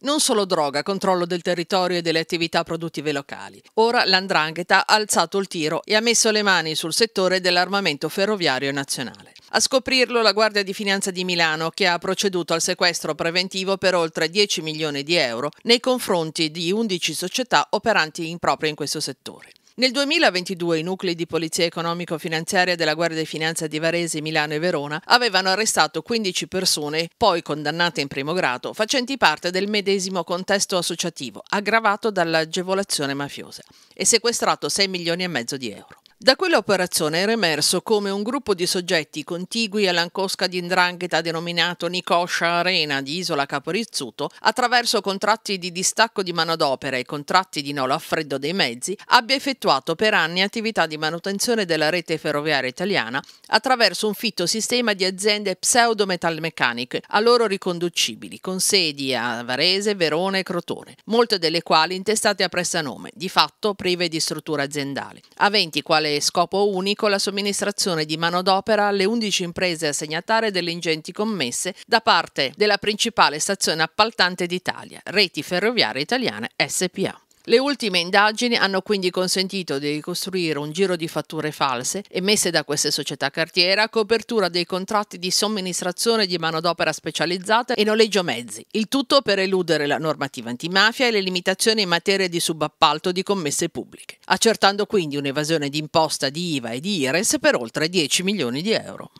Non solo droga, controllo del territorio e delle attività produttive locali. Ora l'Andrangheta ha alzato il tiro e ha messo le mani sul settore dell'armamento ferroviario nazionale. A scoprirlo la Guardia di Finanza di Milano che ha proceduto al sequestro preventivo per oltre 10 milioni di euro nei confronti di 11 società operanti in proprio in questo settore. Nel 2022 i nuclei di polizia economico-finanziaria della Guardia di Finanza di Varese, Milano e Verona avevano arrestato 15 persone, poi condannate in primo grado, facenti parte del medesimo contesto associativo, aggravato dall'agevolazione mafiosa, e sequestrato 6 milioni e mezzo di euro. Da quell'operazione era emerso come un gruppo di soggetti contigui all'ancosca di Ndrangheta denominato Nicoscia Arena di Isola Caporizzuto, attraverso contratti di distacco di manodopera e contratti di nolo a freddo dei mezzi, abbia effettuato per anni attività di manutenzione della rete ferroviaria italiana attraverso un fitto sistema di aziende pseudo-metalmeccaniche a loro riconducibili, con sedi a Varese, Verona e Crotone, molte delle quali intestate a prestanome, di fatto prive di struttura aziendale, aventi quale quale scopo unico la somministrazione di manodopera alle 11 imprese assegnatare delle ingenti commesse da parte della principale stazione appaltante d'Italia, Reti Ferroviarie Italiane SPA. Le ultime indagini hanno quindi consentito di ricostruire un giro di fatture false emesse da queste società cartiera a copertura dei contratti di somministrazione di manodopera specializzata e noleggio mezzi, il tutto per eludere la normativa antimafia e le limitazioni in materia di subappalto di commesse pubbliche, accertando quindi un'evasione di imposta di IVA e di IRES per oltre 10 milioni di euro.